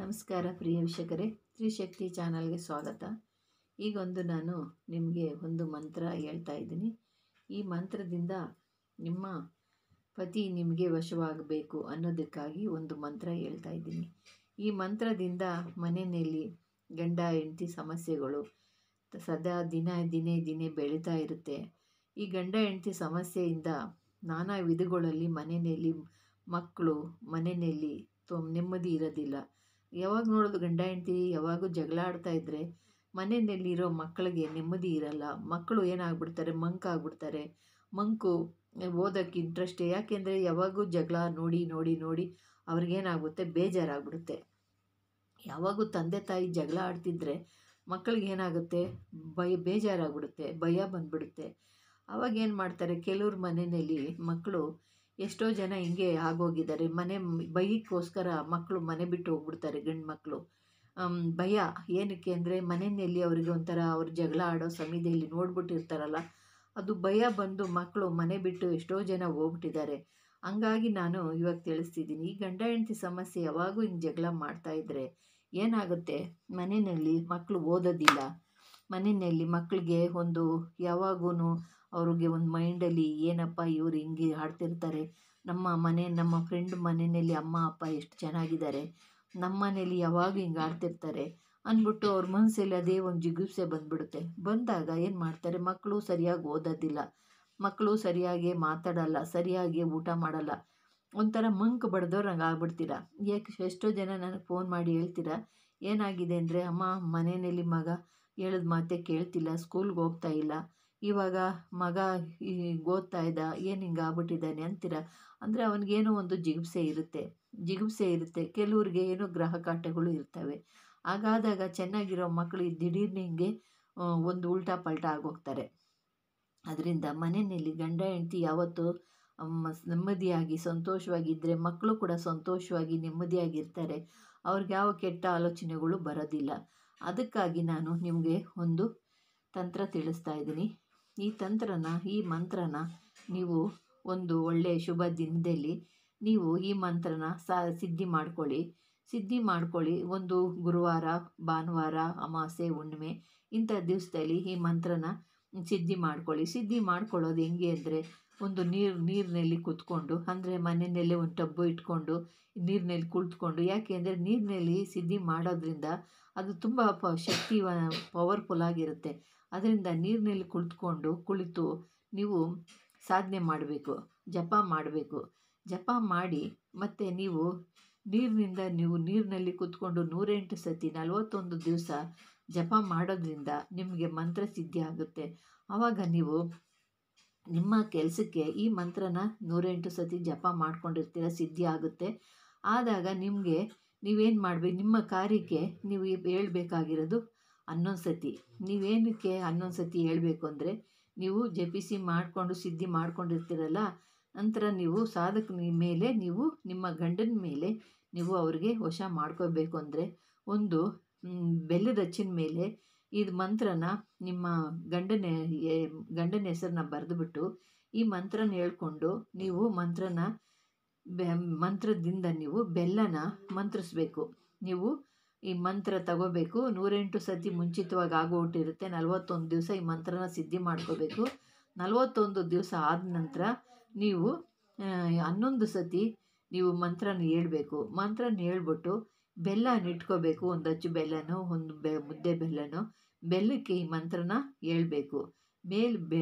ನಮಸ್ಕಾರ ಪ್ರಿಯ ವೀಕ್ಷಕರೇ ತ್ರಿಶಕ್ತಿ ಚಾನಲ್ಗೆ ಸ್ವಾಗತ ಈಗೊಂದು ನಾನು ನಿಮಗೆ ಒಂದು ಮಂತ್ರ ಹೇಳ್ತಾ ಇದ್ದೀನಿ ಈ ಮಂತ್ರದಿಂದ ನಿಮ್ಮ ಪತಿ ನಿಮಗೆ ವಶವಾಗಬೇಕು ಅನ್ನೋದಕ್ಕಾಗಿ ಒಂದು ಮಂತ್ರ ಹೇಳ್ತಾ ಇದ್ದೀನಿ ಈ ಮಂತ್ರದಿಂದ ಮನೆಯಲ್ಲಿ ಗಂಡ ಹೆಂಡತಿ ಸಮಸ್ಯೆಗಳು ಸದಾ ದಿನ ದಿನೇ ದಿನೇ ಬೆಳೀತಾ ಇರುತ್ತೆ ಈ ಗಂಡ ಹೆಂಡತಿ ಸಮಸ್ಯೆಯಿಂದ ನಾನಾ ವಿಧಗಳಲ್ಲಿ ಮನೆಯಲ್ಲಿ ಮಕ್ಕಳು ಮನೆಯಲ್ಲಿ ನೆಮ್ಮದಿ ಇರೋದಿಲ್ಲ ಯಾವಾಗ ನೋಡೋದು ಗಂಡ ಹೆಂಡತಿ ಯಾವಾಗೂ ಜಗಳ ಆಡ್ತಾ ಇದ್ದರೆ ಮನೆಯಲ್ಲಿರೋ ಮಕ್ಕಳಿಗೆ ನೆಮ್ಮದಿ ಇರಲ್ಲ ಮಕ್ಕಳು ಏನಾಗ್ಬಿಡ್ತಾರೆ ಮಂಕಾಗ್ಬಿಡ್ತಾರೆ ಮಂಕು ಓದೋಕ್ಕೆ ಇಂಟ್ರೆಸ್ಟೇ ಯಾಕೆಂದರೆ ಯಾವಾಗೂ ಜಗಳ ನೋಡಿ ನೋಡಿ ನೋಡಿ ಅವ್ರಿಗೇನಾಗುತ್ತೆ ಬೇಜಾರಾಗ್ಬಿಡುತ್ತೆ ಯಾವಾಗೂ ತಂದೆ ತಾಯಿ ಜಗಳ ಆಡ್ತಿದ್ರೆ ಮಕ್ಕಳಿಗೇನಾಗುತ್ತೆ ಭಯ ಬೇಜಾರಾಗ್ಬಿಡುತ್ತೆ ಭಯ ಬಂದ್ಬಿಡುತ್ತೆ ಅವಾಗ ಏನು ಮಾಡ್ತಾರೆ ಕೆಲವ್ರ ಮನೆಯಲ್ಲಿ ಮಕ್ಕಳು ಎಷ್ಟೋ ಜನ ಹಿಂಗೆ ಆಗೋಗಿದ್ದಾರೆ ಮನೆ ಭಯಕ್ಕೋಸ್ಕರ ಮಕ್ಕಳು ಮನೆ ಬಿಟ್ಟು ಹೋಗ್ಬಿಡ್ತಾರೆ ಗಂಡು ಮಕ್ಕಳು ಭಯ ಏನಕ್ಕೆ ಅಂದರೆ ಮನೆಯಲ್ಲಿ ಅವರಿಗೆ ಒಂಥರ ಅವ್ರು ಜಗಳ ಆಡೋ ಸಮಿತಿಯಲ್ಲಿ ನೋಡ್ಬಿಟ್ಟಿರ್ತಾರಲ್ಲ ಅದು ಭಯ ಬಂದು ಮಕ್ಕಳು ಮನೆ ಬಿಟ್ಟು ಎಷ್ಟೋ ಜನ ಹೋಗ್ಬಿಟ್ಟಿದ್ದಾರೆ ಹಂಗಾಗಿ ನಾನು ಇವಾಗ ತಿಳಿಸ್ತಿದ್ದೀನಿ ಈ ಗಂಡ ಹೆಂಡತಿ ಸಮಸ್ಯೆ ಯಾವಾಗೂ ಹಿಂಗೆ ಜಗಳ ಮಾಡ್ತಾಯಿದ್ರೆ ಏನಾಗುತ್ತೆ ಮನೆಯಲ್ಲಿ ಮಕ್ಕಳು ಓದೋದಿಲ್ಲ ಮನೆಯಲ್ಲಿ ಮಕ್ಕಳಿಗೆ ಒಂದು ಯಾವಾಗೂ ಅವ್ರಿಗೆ ಒಂದು ಮೈಂಡಲ್ಲಿ ಏನಪ್ಪ ಇವ್ರು ಹಿಂಗೆ ಆಡ್ತಿರ್ತಾರೆ ನಮ್ಮ ಮನೆ ನಮ್ಮ ಫ್ರೆಂಡ್ ಮನೆಯಲ್ಲಿ ಅಮ್ಮ ಅಪ್ಪ ಎಷ್ಟು ಚೆನ್ನಾಗಿದ್ದಾರೆ ನಮ್ಮ ಮನೇಲಿ ಯಾವಾಗಲೂ ಹಿಂಗೆ ಆಡ್ತಿರ್ತಾರೆ ಅಂದ್ಬಿಟ್ಟು ಅವ್ರ ಮನಸ್ಸಲ್ಲಿ ಅದೇ ಒಂದು ಜಿಗುಪ್ಸೆ ಬಂದ್ಬಿಡುತ್ತೆ ಬಂದಾಗ ಏನು ಮಾಡ್ತಾರೆ ಮಕ್ಕಳು ಸರಿಯಾಗಿ ಓದೋದಿಲ್ಲ ಮಕ್ಕಳು ಸರಿಯಾಗಿ ಮಾತಾಡಲ್ಲ ಸರಿಯಾಗಿ ಊಟ ಮಾಡಲ್ಲ ಒಂಥರ ಮಂಕ್ ಮಂಕು ಹಂಗೆ ಆಗ್ಬಿಡ್ತೀರ ಯಾಕೆ ಎಷ್ಟೋ ಜನ ನನಗೆ ಫೋನ್ ಮಾಡಿ ಹೇಳ್ತೀರಾ ಏನಾಗಿದೆ ಅಂದರೆ ಅಮ್ಮ ಮನೆಯಲ್ಲಿ ಮಗ ಹೇಳಿದ ಮಾತೆ ಕೇಳ್ತಿಲ್ಲ ಸ್ಕೂಲ್ಗೆ ಹೋಗ್ತಾ ಇಲ್ಲ ಇವಾಗ ಮಗ ಓದ್ತಾ ಇದ್ದ ಏನು ಹಿಂಗೆ ಆಗ್ಬಿಟ್ಟಿದ್ದಾನೆ ಅಂತೀರ ಅಂದರೆ ಅವನಿಗೇನೋ ಒಂದು ಜಿಗುಪ್ಸೆ ಇರುತ್ತೆ ಜಿಗುಪ್ಸೆ ಇರುತ್ತೆ ಕೆಲವ್ರಿಗೆ ಏನೋ ಗ್ರಹಕಾಟಗಳು ಇರ್ತವೆ ಹಾಗಾದಾಗ ಚೆನ್ನಾಗಿರೋ ಮಕ್ಕಳು ದಿಢೀರ್ನೆ ಹಿಂಗೆ ಒಂದು ಉಲ್ಟಾ ಪಲ್ಟಾ ಆಗೋಗ್ತಾರೆ ಅದರಿಂದ ಮನೆಯಲ್ಲಿ ಗಂಡ ಹೆಂಡತಿ ಯಾವತ್ತೂ ನೆಮ್ಮದಿಯಾಗಿ ಸಂತೋಷವಾಗಿದ್ದರೆ ಮಕ್ಕಳು ಕೂಡ ಸಂತೋಷವಾಗಿ ನೆಮ್ಮದಿಯಾಗಿರ್ತಾರೆ ಅವ್ರಿಗೆ ಯಾವ ಕೆಟ್ಟ ಆಲೋಚನೆಗಳು ಬರೋದಿಲ್ಲ ಅದಕ್ಕಾಗಿ ನಾನು ನಿಮಗೆ ಒಂದು ತಂತ್ರ ತಿಳಿಸ್ತಾ ಇದ್ದೀನಿ ಈ ತಂತ್ರನ ಈ ಮಂತ್ರನ ನೀವು ಒಂದು ಒಳ್ಳೆಯ ಶುಭ ದಿನದಲ್ಲಿ ನೀವು ಈ ಮಂತ್ರನ ಸಾ ಸಿದ್ಧಿ ಮಾಡ್ಕೊಳ್ಳಿ ಸಿದ್ಧಿ ಮಾಡ್ಕೊಳ್ಳಿ ಒಂದು ಗುರುವಾರ ಭಾನುವಾರ ಅಮಾವಾಸ್ಯೆ ಹುಣ್ಣಿಮೆ ಇಂಥ ದಿವಸದಲ್ಲಿ ಈ ಮಂತ್ರನ ಸಿದ್ಧಿ ಮಾಡ್ಕೊಳ್ಳಿ ಸಿದ್ಧಿ ಮಾಡ್ಕೊಳ್ಳೋದು ಹೆಂಗೆ ಅಂದರೆ ಒಂದು ನೀರು ನೀರಿನಲ್ಲಿ ಕೂತ್ಕೊಂಡು ಅಂದರೆ ಮನೆಯಲ್ಲೇ ಒಂದು ಟಬ್ಬು ಇಟ್ಕೊಂಡು ನೀರಿನಲ್ಲಿ ಕುಳಿತುಕೊಂಡು ಯಾಕೆ ಅಂದರೆ ನೀರಿನಲ್ಲಿ ಸಿದ್ಧಿ ಮಾಡೋದ್ರಿಂದ ಅದು ತುಂಬ ಪ ಶಕ್ತಿ ಪವರ್ಫುಲ್ ಆಗಿರುತ್ತೆ ಅದರಿಂದ ನೀರಿನಲ್ಲಿ ಕುಳಿತುಕೊಂಡು ಕುಳಿತು ನೀವು ಸಾಧನೆ ಮಾಡಬೇಕು ಜಪ ಮಾಡಬೇಕು ಜಪ ಮಾಡಿ ಮತ್ತು ನೀವು ನೀರಿನಿಂದ ನೀವು ನೀರಿನಲ್ಲಿ ಕುತ್ಕೊಂಡು ನೂರೆಂಟು ಸತಿ ನಲವತ್ತೊಂದು ದಿವಸ ಜಪ ಮಾಡೋದ್ರಿಂದ ನಿಮಗೆ ಮಂತ್ರ ಸಿದ್ಧಿ ಆಗುತ್ತೆ ಆವಾಗ ನೀವು ನಿಮ್ಮ ಕೆಲಸಕ್ಕೆ ಈ ಮಂತ್ರನ ನೂರೆಂಟು ಸತಿ ಜಪ ಮಾಡ್ಕೊಂಡಿರ್ತೀರ ಸಿದ್ಧಿ ಆಗುತ್ತೆ ಆದಾಗ ನಿಮಗೆ ನೀವೇನು ಮಾಡಬೇಕು ನಿಮ್ಮ ಕಾರ್ಯಕ್ಕೆ ನೀವು ಹೇಳಬೇಕಾಗಿರೋದು ಹನ್ನೊಂದು ಸತಿ ನೀವೇನಕ್ಕೆ ಹನ್ನೊಂದು ಸತಿ ಹೇಳಬೇಕು ಅಂದರೆ ನೀವು ಜಪಿಸಿ ಮಾಡಿಕೊಂಡು ಸಿದ್ಧಿ ಮಾಡ್ಕೊಂಡಿರ್ತೀರಲ್ಲ ನಂತರ ನೀವು ಸಾಧಕನ ಮೇಲೆ ನೀವು ನಿಮ್ಮ ಗಂಡನ ಮೇಲೆ ನೀವು ಅವ್ರಿಗೆ ವಶ ಮಾಡ್ಕೋಬೇಕು ಅಂದರೆ ಒಂದು ಬೆಲ್ಲದಚ್ಚಿನ ಮೇಲೆ ಇದು ಮಂತ್ರನ ನಿಮ್ಮ ಗಂಡನ ಗಂಡನ ಹೆಸರನ್ನ ಬರೆದುಬಿಟ್ಟು ಈ ಮಂತ್ರನ ಹೇಳ್ಕೊಂಡು ನೀವು ಮಂತ್ರನ ಬೆ ಮಂತ್ರದಿಂದ ನೀವು ಬೆಲ್ಲನ ಮಂತ್ರಿಸ್ಬೇಕು ನೀವು ಈ ಮಂತ್ರ ತಗೋಬೇಕು ನೂರೆಂಟು ಸತಿ ಮುಂಚಿತವಾಗಿ ಆಗೋಟ್ಟಿರುತ್ತೆ ನಲವತ್ತೊಂದು ದಿವಸ ಈ ಮಂತ್ರನ ಸಿದ್ಧಿ ಮಾಡ್ಕೋಬೇಕು ನಲವತ್ತೊಂದು ದಿವಸ ಆದ ನಂತರ ನೀವು ಹನ್ನೊಂದು ಸತಿ ನೀವು ಮಂತ್ರನ ಹೇಳಬೇಕು ಮಂತ್ರನ ಹೇಳ್ಬಿಟ್ಟು ಬೆಲ್ಲ ಇಟ್ಕೋಬೇಕು ಒಂದು ಅಚ್ಚು ಬೆಲ್ಲನೋ ಒಂದು ಬೆ ಮುದ್ದೆ ಬೆಲ್ಲನೋ ಬೆಲ್ಲಕ್ಕೆ ಈ ಮಂತ್ರನ ಹೇಳ್ಬೇಕು ಮೇಲ್ ಬೆ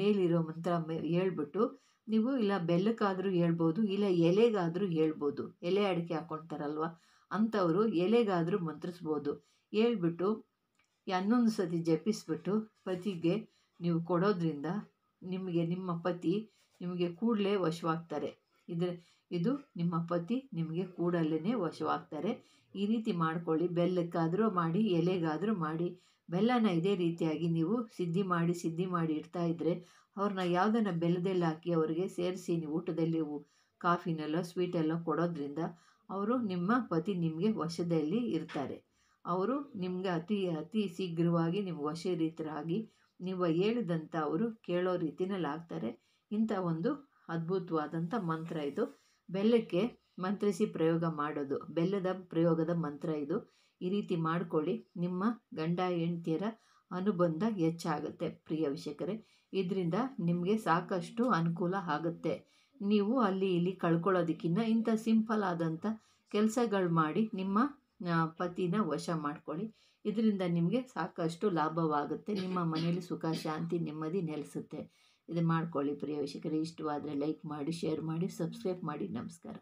ಮೇಲಿರೋ ಮಂತ್ರ ಹೇಳ್ಬಿಟ್ಟು ನೀವು ಇಲ್ಲ ಬೆಲ್ಲಕ್ಕಾದರೂ ಹೇಳ್ಬೋದು ಇಲ್ಲ ಎಲೆಗಾದರೂ ಹೇಳ್ಬೋದು ಎಲೆ ಅಡಿಕೆ ಹಾಕ್ಕೊಳ್ತಾರಲ್ವ ಅಂಥವರು ಎಲೆಗಾದರೂ ಮಂತ್ರಿಸ್ಬೋದು ಹೇಳ್ಬಿಟ್ಟು ಹನ್ನೊಂದು ಸತಿ ಜಪಿಸ್ಬಿಟ್ಟು ಪತಿಗೆ ನೀವು ಕೊಡೋದ್ರಿಂದ ನಿಮಗೆ ನಿಮ್ಮ ಪತಿ ನಿಮಗೆ ಕೂಡಲೇ ವಶವಾಗ್ತಾರೆ ಇದು ಇದು ನಿಮ್ಮ ಪತಿ ನಿಮಗೆ ಕೂಡಲೇ ವಶವಾಗ್ತಾರೆ ಈ ರೀತಿ ಮಾಡಿಕೊಳ್ಳಿ ಬೆಲ್ಲಕ್ಕಾದರೂ ಮಾಡಿ ಎಲೆಗಾದರೂ ಮಾಡಿ ಬೆಲ್ಲನ ಇದೇ ರೀತಿಯಾಗಿ ನೀವು ಸಿದ್ಧಿ ಮಾಡಿ ಸಿದ್ಧಿ ಮಾಡಿ ಇಡ್ತಾ ಇದ್ದರೆ ಅವ್ರನ್ನ ಯಾವುದನ್ನು ಬೆಲ್ಲದಲ್ಲಿ ಹಾಕಿ ಅವರಿಗೆ ಸೇರಿಸಿ ನೀವು ಊಟದಲ್ಲಿ ಸ್ವೀಟ್ ಸ್ವೀಟೆಲ್ಲ ಕೊಡೋದ್ರಿಂದ ಅವರು ನಿಮ್ಮ ಪತಿ ನಿಮಗೆ ವಶದಲ್ಲಿ ಇರ್ತಾರೆ ಅವರು ನಿಮ್ಗೆ ಅತಿ ಅತಿ ಶೀಘ್ರವಾಗಿ ನಿಮ್ಗೆ ವಶ ರೀತಿಯಾಗಿ ನೀವು ಹೇಳಿದಂಥ ಅವರು ಕೇಳೋ ರೀತಿನಲ್ಲಿ ಆಗ್ತಾರೆ ಇಂಥ ಒಂದು ಅದ್ಭುತವಾದಂಥ ಮಂತ್ರ ಇದು ಬೆಲ್ಲಕ್ಕೆ ಮಂತ್ರಿಸಿ ಪ್ರಯೋಗ ಮಾಡೋದು ಬೆಲ್ಲದ ಪ್ರಯೋಗದ ಮಂತ್ರ ಇದು ಈ ರೀತಿ ಮಾಡ್ಕೊಳ್ಳಿ ನಿಮ್ಮ ಗಂಡ ಹೆಂಡ್ತಿಯರ ಅನುಬಂಧ ಹೆಚ್ಚಾಗುತ್ತೆ ಪ್ರಿಯ ವಿಷಯಕರೇ ಇದರಿಂದ ನಿಮಗೆ ಸಾಕಷ್ಟು ಅನುಕೂಲ ಆಗುತ್ತೆ ನೀವು ಅಲ್ಲಿ ಇಲ್ಲಿ ಕಳ್ಕೊಳ್ಳೋದಕ್ಕಿಂತ ಇಂಥ ಸಿಂಪಲ್ ಆದಂಥ ಕೆಲಸಗಳು ಮಾಡಿ ನಿಮ್ಮ ಪತಿನ ವಶ ಮಾಡ್ಕೊಳ್ಳಿ ಇದರಿಂದ ನಿಮಗೆ ಸಾಕಷ್ಟು ಲಾಭವಾಗುತ್ತೆ ನಿಮ್ಮ ಮನೆಯಲ್ಲಿ ಸುಖ ಶಾಂತಿ ನೆಮ್ಮದಿ ನೆಲೆಸುತ್ತೆ ಇದು ಮಾಡ್ಕೊಳ್ಳಿ ಪ್ರಿಯ ವೀಕ್ಷಕರೇ ಇಷ್ಟವಾದರೆ ಲೈಕ್ ಮಾಡಿ ಶೇರ್ ಮಾಡಿ ಸಬ್ಸ್ಕ್ರೈಬ್ ಮಾಡಿ ನಮಸ್ಕಾರ